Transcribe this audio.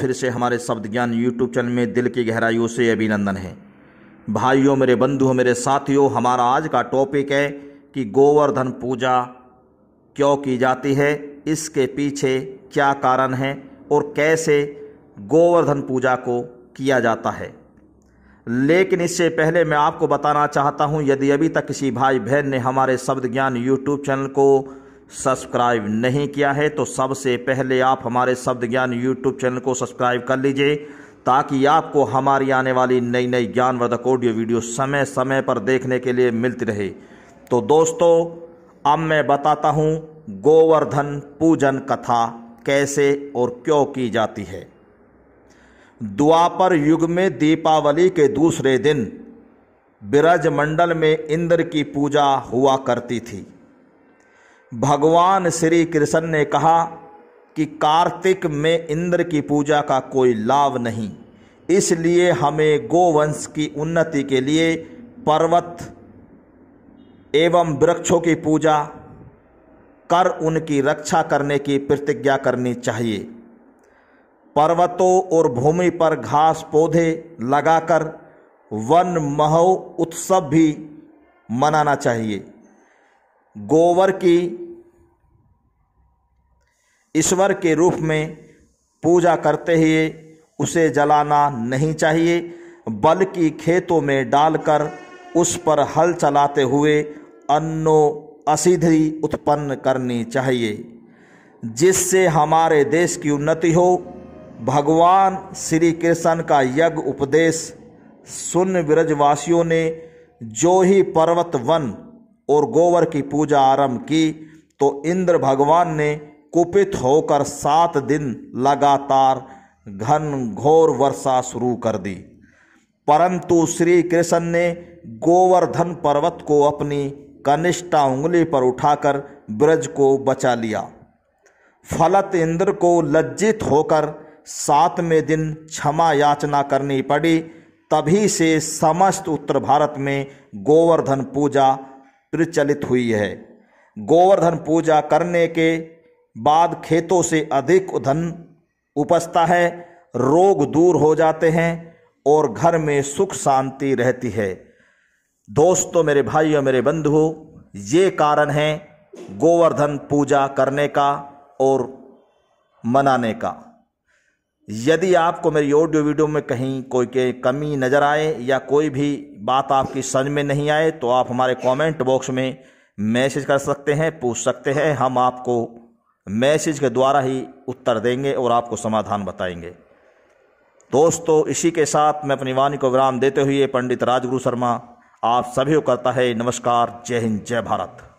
फिर से हमारे शब्द ज्ञान यूट्यूब चैनल में दिल की गहराइयों से अभिनंदन है भाइयों मेरे बंधुओं मेरे साथियों हमारा आज का टॉपिक है कि गोवर्धन पूजा क्यों की जाती है इसके पीछे क्या कारण है और कैसे गोवर्धन पूजा को किया जाता है लेकिन इससे पहले मैं आपको बताना चाहता हूं यदि अभी तक किसी भाई बहन ने हमारे शब्द ज्ञान यूट्यूब चैनल को सब्सक्राइब नहीं किया है तो सबसे पहले आप हमारे शब्द ज्ञान यूट्यूब चैनल को सब्सक्राइब कर लीजिए ताकि आपको हमारी आने वाली नई नई ज्ञानवर्धक ऑडियो वीडियो समय समय पर देखने के लिए मिलती रहे तो दोस्तों अब मैं बताता हूँ गोवर्धन पूजन कथा कैसे और क्यों की जाती है द्वापर युग में दीपावली के दूसरे दिन बिरज मंडल में इंद्र की पूजा हुआ करती थी भगवान श्री कृष्ण ने कहा कि कार्तिक में इंद्र की पूजा का कोई लाभ नहीं इसलिए हमें गोवंश की उन्नति के लिए पर्वत एवं वृक्षों की पूजा कर उनकी रक्षा करने की प्रतिज्ञा करनी चाहिए पर्वतों और भूमि पर घास पौधे लगाकर वन महो उत्सव भी मनाना चाहिए गोवर की ईश्वर के रूप में पूजा करते हुए उसे जलाना नहीं चाहिए बल्कि खेतों में डालकर उस पर हल चलाते हुए अन्नो असिधि उत्पन्न करनी चाहिए जिससे हमारे देश की उन्नति हो भगवान श्री कृष्ण का यज्ञ उपदेश सुन ब्रजवासियों ने जो ही पर्वत वन और गोवर की पूजा आरंभ की तो इंद्र भगवान ने कुपित होकर सात दिन लगातार घन घोर वर्षा शुरू कर दी परंतु श्री कृष्ण ने गोवर्धन पर्वत को अपनी कनिष्ठा उंगली पर उठाकर ब्रज को बचा लिया फलत इंद्र को लज्जित होकर सातवें दिन क्षमा याचना करनी पड़ी तभी से समस्त उत्तर भारत में गोवर्धन पूजा प्रचलित हुई है गोवर्धन पूजा करने के बाद खेतों से अधिक धन उपजता है रोग दूर हो जाते हैं और घर में सुख शांति रहती है दोस्तों मेरे भाइयों मेरे बंधुओं ये कारण है गोवर्धन पूजा करने का और मनाने का यदि आपको मेरी ऑडियो वीडियो में कहीं कोई के कमी नज़र आए या कोई भी बात आपकी समझ में नहीं आए तो आप हमारे कमेंट बॉक्स में मैसेज कर सकते हैं पूछ सकते हैं हम आपको मैसेज के द्वारा ही उत्तर देंगे और आपको समाधान बताएंगे दोस्तों इसी के साथ मैं अपनी वाणी को विराम देते हुए पंडित राजगुरु शर्मा आप सभी को करता है नमस्कार जय हिंद जय भारत